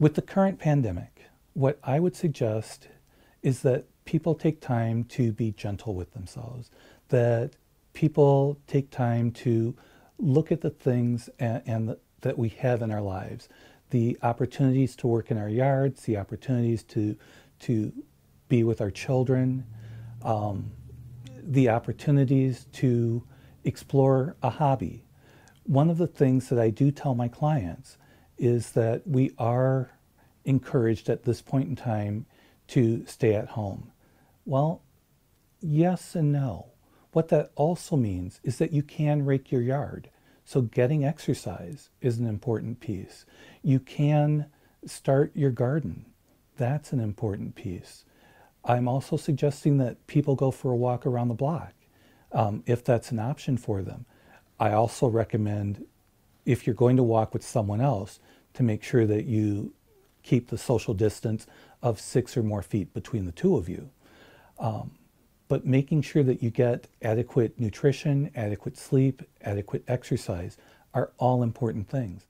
With the current pandemic, what I would suggest is that people take time to be gentle with themselves, that people take time to look at the things and, and the, that we have in our lives, the opportunities to work in our yards, the opportunities to to be with our children, um, the opportunities to explore a hobby. One of the things that I do tell my clients is that we are encouraged at this point in time to stay at home. Well, yes and no. What that also means is that you can rake your yard. So, getting exercise is an important piece. You can start your garden. That's an important piece. I'm also suggesting that people go for a walk around the block um, if that's an option for them. I also recommend if you're going to walk with someone else, to make sure that you keep the social distance of six or more feet between the two of you. Um, but making sure that you get adequate nutrition, adequate sleep, adequate exercise are all important things.